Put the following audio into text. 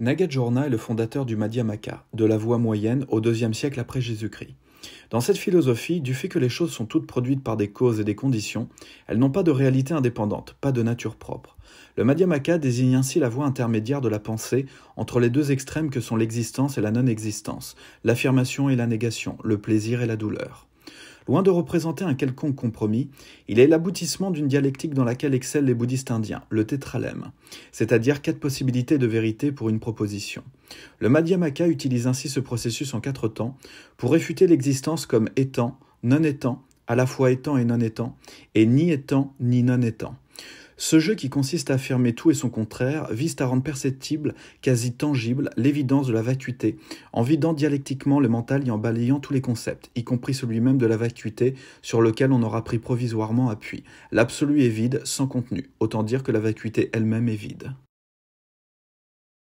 Nagarjuna est le fondateur du Madhyamaka, de la voie moyenne au deuxième siècle après Jésus-Christ. Dans cette philosophie, du fait que les choses sont toutes produites par des causes et des conditions, elles n'ont pas de réalité indépendante, pas de nature propre. Le Madhyamaka désigne ainsi la voie intermédiaire de la pensée entre les deux extrêmes que sont l'existence et la non-existence, l'affirmation et la négation, le plaisir et la douleur. Loin de représenter un quelconque compromis, il est l'aboutissement d'une dialectique dans laquelle excellent les bouddhistes indiens, le tétralème, c'est-à-dire quatre possibilités de vérité pour une proposition. Le Madhyamaka utilise ainsi ce processus en quatre temps pour réfuter l'existence comme étant, non étant, à la fois étant et non étant, et ni étant ni non étant. Ce jeu qui consiste à affirmer tout et son contraire vise à rendre perceptible, quasi tangible, l'évidence de la vacuité, en vidant dialectiquement le mental et en balayant tous les concepts, y compris celui même de la vacuité sur lequel on aura pris provisoirement appui. L'absolu est vide, sans contenu, autant dire que la vacuité elle-même est vide.